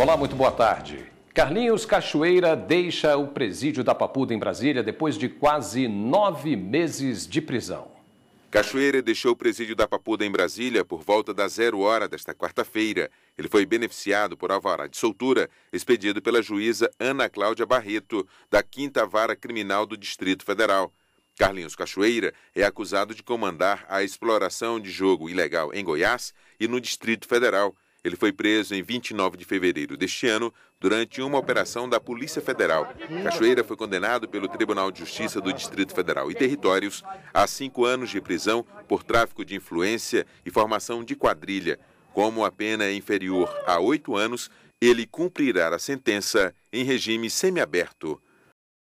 Olá, muito boa tarde. Carlinhos Cachoeira deixa o presídio da Papuda em Brasília depois de quase nove meses de prisão. Cachoeira deixou o presídio da Papuda em Brasília por volta das zero hora desta quarta-feira. Ele foi beneficiado por alvará de soltura expedido pela juíza Ana Cláudia Barreto, da 5 Vara Criminal do Distrito Federal. Carlinhos Cachoeira é acusado de comandar a exploração de jogo ilegal em Goiás e no Distrito Federal ele foi preso em 29 de fevereiro deste ano durante uma operação da Polícia Federal. Cachoeira foi condenado pelo Tribunal de Justiça do Distrito Federal e Territórios a cinco anos de prisão por tráfico de influência e formação de quadrilha. Como a pena é inferior a oito anos, ele cumprirá a sentença em regime semiaberto.